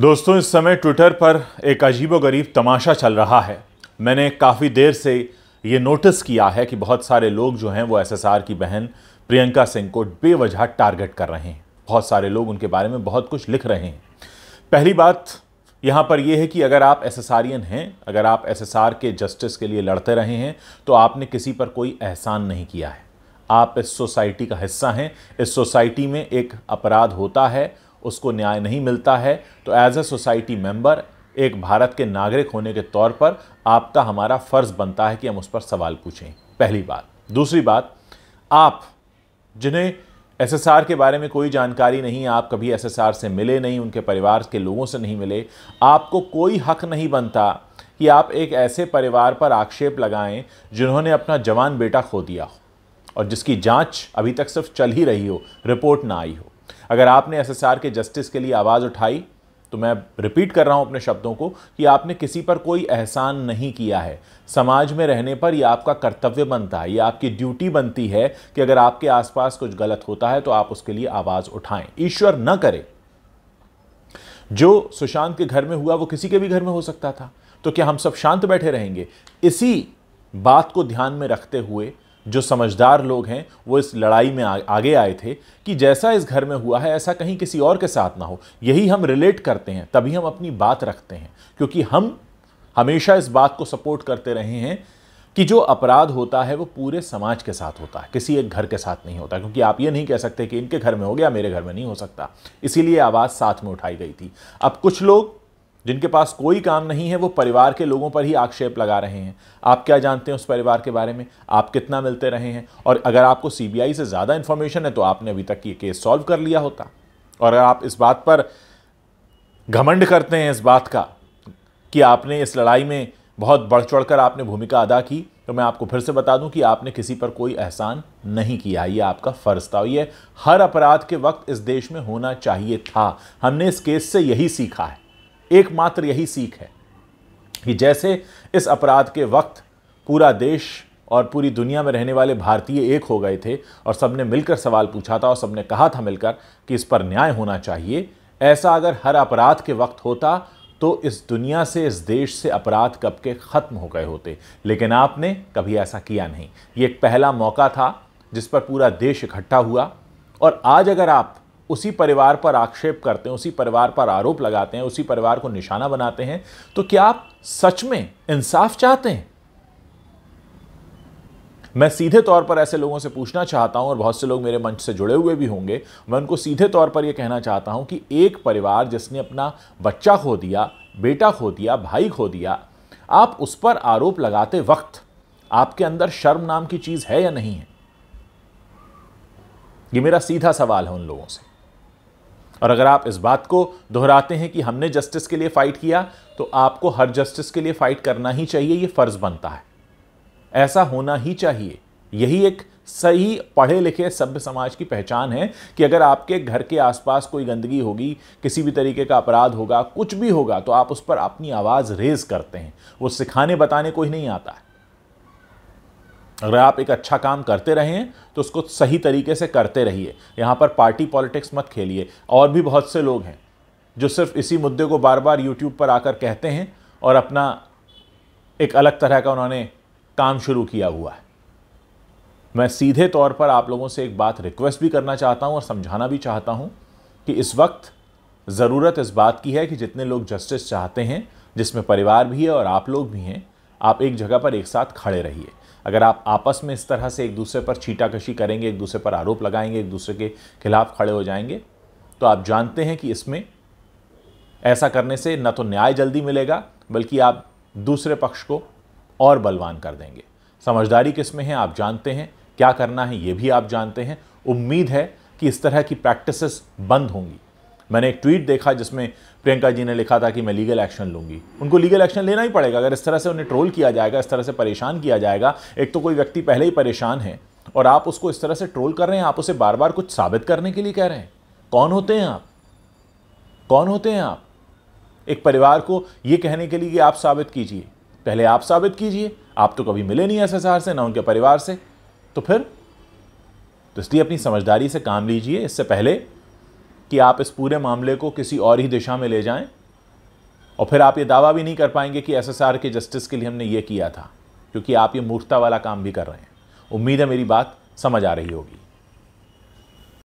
दोस्तों इस समय ट्विटर पर एक अजीबोगरीब तमाशा चल रहा है मैंने काफ़ी देर से ये नोटिस किया है कि बहुत सारे लोग जो हैं वो एसएसआर की बहन प्रियंका सिंह को बेवजह टारगेट कर रहे हैं बहुत सारे लोग उनके बारे में बहुत कुछ लिख रहे हैं पहली बात यहाँ पर यह है कि अगर आप एस हैं अगर आप एस के जस्टिस के लिए लड़ते रहे हैं तो आपने किसी पर कोई एहसान नहीं किया है आप इस सोसाइटी का हिस्सा हैं इस सोसाइटी में एक अपराध होता है उसको न्याय नहीं मिलता है तो एज ए सोसाइटी मेंबर एक भारत के नागरिक होने के तौर पर आपका हमारा फ़र्ज़ बनता है कि हम उस पर सवाल पूछें पहली बात दूसरी बात आप जिन्हें एसएसआर के बारे में कोई जानकारी नहीं आप कभी एसएसआर से मिले नहीं उनके परिवार के लोगों से नहीं मिले आपको कोई हक नहीं बनता कि आप एक ऐसे परिवार पर आक्षेप लगाएं जिन्होंने अपना जवान बेटा खो दिया हो और जिसकी जांच अभी तक सिर्फ चल ही रही हो रिपोर्ट ना आई हो अगर आपने एसएसआर के जस्टिस के लिए आवाज़ उठाई तो मैं रिपीट कर रहा हूं अपने शब्दों को कि आपने किसी पर कोई एहसान नहीं किया है समाज में रहने पर यह आपका कर्तव्य बनता है यह आपकी ड्यूटी बनती है कि अगर आपके आसपास कुछ गलत होता है तो आप उसके लिए आवाज़ उठाएं ईश्वर न करे जो सुशांत के घर में हुआ वो किसी के भी घर में हो सकता था तो क्या हम सब शांत बैठे रहेंगे इसी बात को ध्यान में रखते हुए जो समझदार लोग हैं वो इस लड़ाई में आ, आगे आए थे कि जैसा इस घर में हुआ है ऐसा कहीं किसी और के साथ ना हो यही हम रिलेट करते हैं तभी हम अपनी बात रखते हैं क्योंकि हम हमेशा इस बात को सपोर्ट करते रहे हैं कि जो अपराध होता है वो पूरे समाज के साथ होता है किसी एक घर के साथ नहीं होता क्योंकि आप ये नहीं कह सकते कि इनके घर में हो गया मेरे घर में नहीं हो सकता इसीलिए आवाज़ साथ में उठाई गई थी अब कुछ लोग जिनके पास कोई काम नहीं है वो परिवार के लोगों पर ही आक्षेप लगा रहे हैं आप क्या जानते हैं उस परिवार के बारे में आप कितना मिलते रहे हैं और अगर आपको सीबीआई से ज़्यादा इन्फॉर्मेशन है तो आपने अभी तक ये केस सॉल्व कर लिया होता और अगर आप इस बात पर घमंड करते हैं इस बात का कि आपने इस लड़ाई में बहुत बढ़ चढ़ कर आपने भूमिका अदा की तो मैं आपको फिर से बता दूं कि आपने किसी पर कोई एहसान नहीं किया ये आपका फ़र्ज था ये हर अपराध के वक्त इस देश में होना चाहिए था हमने इस केस से यही सीखा है एकमात्र यही सीख है कि जैसे इस अपराध के वक्त पूरा देश और पूरी दुनिया में रहने वाले भारतीय एक हो गए थे और सबने मिलकर सवाल पूछा था और सबने कहा था मिलकर कि इस पर न्याय होना चाहिए ऐसा अगर हर अपराध के वक्त होता तो इस दुनिया से इस देश से अपराध कब के ख़त्म हो गए होते लेकिन आपने कभी ऐसा किया नहीं ये एक पहला मौका था जिस पर पूरा देश इकट्ठा हुआ और आज अगर आप उसी परिवार पर आक्षेप करते हैं उसी परिवार पर आरोप लगाते हैं उसी परिवार को निशाना बनाते हैं तो क्या आप सच में इंसाफ चाहते हैं मैं सीधे तौर पर ऐसे लोगों से पूछना चाहता हूं और बहुत से लोग मेरे मंच से जुड़े हुए भी होंगे मैं उनको सीधे तौर पर यह कहना चाहता हूं कि एक परिवार जिसने अपना बच्चा खो दिया बेटा खो दिया भाई खो दिया आप उस पर आरोप लगाते वक्त आपके अंदर शर्म नाम की चीज है या नहीं है ये मेरा सीधा सवाल है उन लोगों से और अगर आप इस बात को दोहराते हैं कि हमने जस्टिस के लिए फ़ाइट किया तो आपको हर जस्टिस के लिए फ़ाइट करना ही चाहिए ये फ़र्ज़ बनता है ऐसा होना ही चाहिए यही एक सही पढ़े लिखे सभ्य समाज की पहचान है कि अगर आपके घर के आसपास कोई गंदगी होगी किसी भी तरीके का अपराध होगा कुछ भी होगा तो आप उस पर अपनी आवाज़ रेज करते हैं वो सिखाने बताने को ही नहीं आता है अगर आप एक अच्छा काम करते रहे हैं तो उसको सही तरीके से करते रहिए यहाँ पर पार्टी पॉलिटिक्स मत खेलिए और भी बहुत से लोग हैं जो सिर्फ इसी मुद्दे को बार बार यूट्यूब पर आकर कहते हैं और अपना एक अलग तरह का उन्होंने काम शुरू किया हुआ है मैं सीधे तौर पर आप लोगों से एक बात रिक्वेस्ट भी करना चाहता हूँ और समझाना भी चाहता हूँ कि इस वक्त ज़रूरत इस बात की है कि जितने लोग जस्टिस चाहते हैं जिसमें परिवार भी है और आप लोग भी हैं आप एक जगह पर एक साथ खड़े रहिए अगर आप आपस में इस तरह से एक दूसरे पर छीटाकशी करेंगे एक दूसरे पर आरोप लगाएंगे एक दूसरे के खिलाफ खड़े हो जाएंगे तो आप जानते हैं कि इसमें ऐसा करने से न तो न्याय जल्दी मिलेगा बल्कि आप दूसरे पक्ष को और बलवान कर देंगे समझदारी किस में है आप जानते हैं क्या करना है ये भी आप जानते हैं उम्मीद है कि इस तरह की प्रैक्टिसेस बंद होंगी मैंने एक ट्वीट देखा जिसमें प्रियंका जी ने लिखा था कि मैं लीगल एक्शन लूंगी उनको लीगल एक्शन लेना ही पड़ेगा अगर इस तरह से उन्हें ट्रोल किया जाएगा इस तरह से परेशान किया जाएगा एक तो कोई व्यक्ति पहले ही परेशान है और आप उसको इस तरह से ट्रोल कर रहे हैं आप उसे बार बार कुछ साबित करने के लिए कह रहे हैं कौन होते हैं आप कौन होते हैं आप एक परिवार को ये कहने के लिए कि आप साबित कीजिए पहले आप साबित कीजिए आप तो कभी मिले नहीं एसएसआर से ना उनके परिवार से तो फिर तो इसलिए अपनी समझदारी से काम लीजिए इससे पहले कि आप इस पूरे मामले को किसी और ही दिशा में ले जाएं और फिर आप ये दावा भी नहीं कर पाएंगे कि एसएसआर के जस्टिस के लिए हमने ये किया था क्योंकि आप ये मूर्खता वाला काम भी कर रहे हैं उम्मीद है मेरी बात समझ आ रही होगी